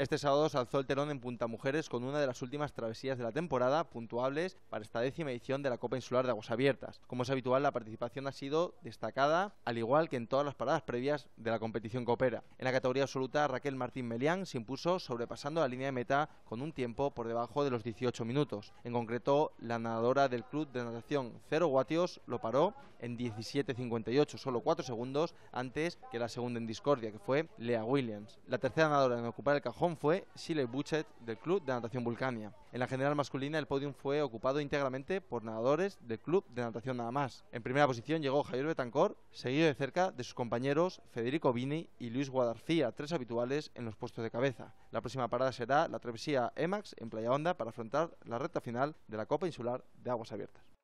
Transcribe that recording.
Este sábado se alzó el telón en Punta Mujeres con una de las últimas travesías de la temporada, puntuables para esta décima edición de la Copa Insular de Aguas Abiertas. Como es habitual, la participación ha sido destacada, al igual que en todas las paradas previas de la competición coopera En la categoría absoluta, Raquel Martín Melián se impuso sobrepasando la línea de meta con un tiempo por debajo de los 18 minutos. En concreto, la nadadora del club de natación Cero Guatios lo paró en 17.58, solo 4 segundos antes que la segunda en discordia, que fue Lea Williams. La tercera nadadora en ocupar el cajón fue Shile Buchet del Club de Natación Vulcania. En la general masculina el podium fue ocupado íntegramente por nadadores del Club de Natación nada más. En primera posición llegó Javier Betancor, seguido de cerca de sus compañeros Federico Vini y Luis Guadarcía, tres habituales en los puestos de cabeza. La próxima parada será la travesía EMAX en Playa Honda para afrontar la recta final de la Copa Insular de Aguas Abiertas.